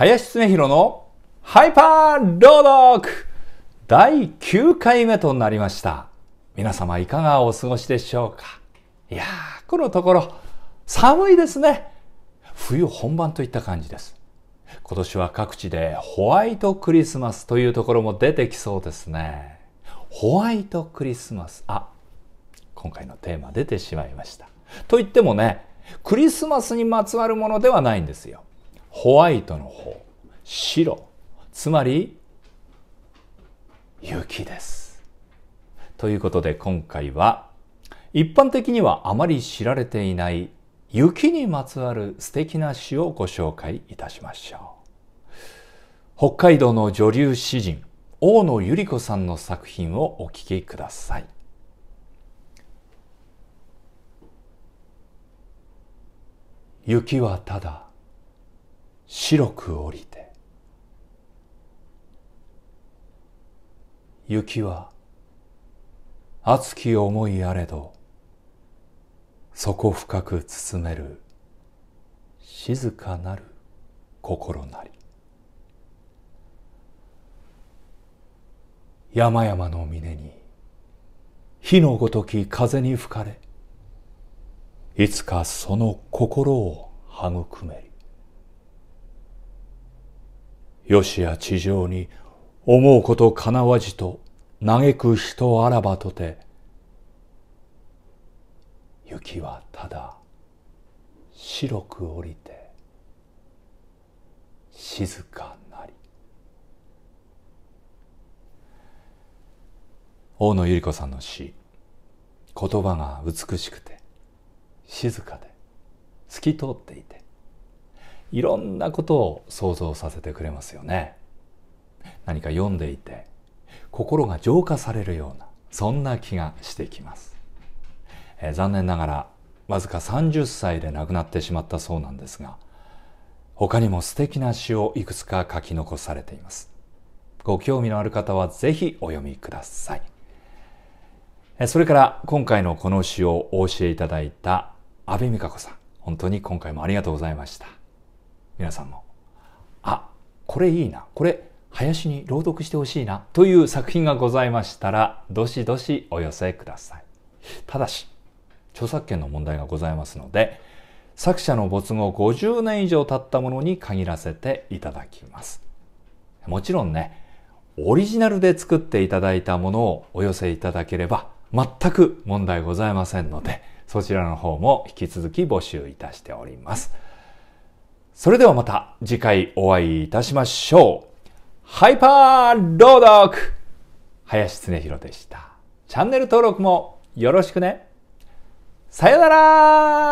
林恒弘のハイパー朗読第9回目となりました。皆様いかがお過ごしでしょうかいやー、このところ寒いですね。冬本番といった感じです。今年は各地でホワイトクリスマスというところも出てきそうですね。ホワイトクリスマス。あ、今回のテーマ出てしまいました。と言ってもね、クリスマスにまつわるものではないんですよ。ホワイトの方白つまり雪です。ということで今回は一般的にはあまり知られていない雪にまつわる素敵な詩をご紹介いたしましょう。北海道の女流詩人大野百合子さんの作品をお聴きください。雪はただ白く降りて雪は熱き思いあれど底深く包める静かなる心なり山々の峰に火のごとき風に吹かれいつかその心を育めりよしや地上に思うことかなわじと嘆く人あらばとて雪はただ白く降りて静かなり大野百合子さんの詩言葉が美しくて静かで透き通っていていろんなことを想像させてくれますよね何か読んでいて心が浄化されるようなそんな気がしてきます、えー、残念ながらわずか30歳で亡くなってしまったそうなんですが他にも素敵な詩をいくつか書き残されていますご興味のある方はぜひお読みくださいそれから今回のこの詩をお教えいただいた阿部美香子さん本当に今回もありがとうございました皆さんもあこれいいなこれ林に朗読してほしいなという作品がございましたらどしどしお寄せくださいただし著作権の問題がございますので作者の没後50年以上経ったものに限らせていただきますもちろんねオリジナルで作っていただいたものをお寄せいただければ全く問題ございませんのでそちらの方も引き続き募集いたしております。それではまた次回お会いいたしましょう。ハイパー朗読林恒弘でした。チャンネル登録もよろしくね。さよなら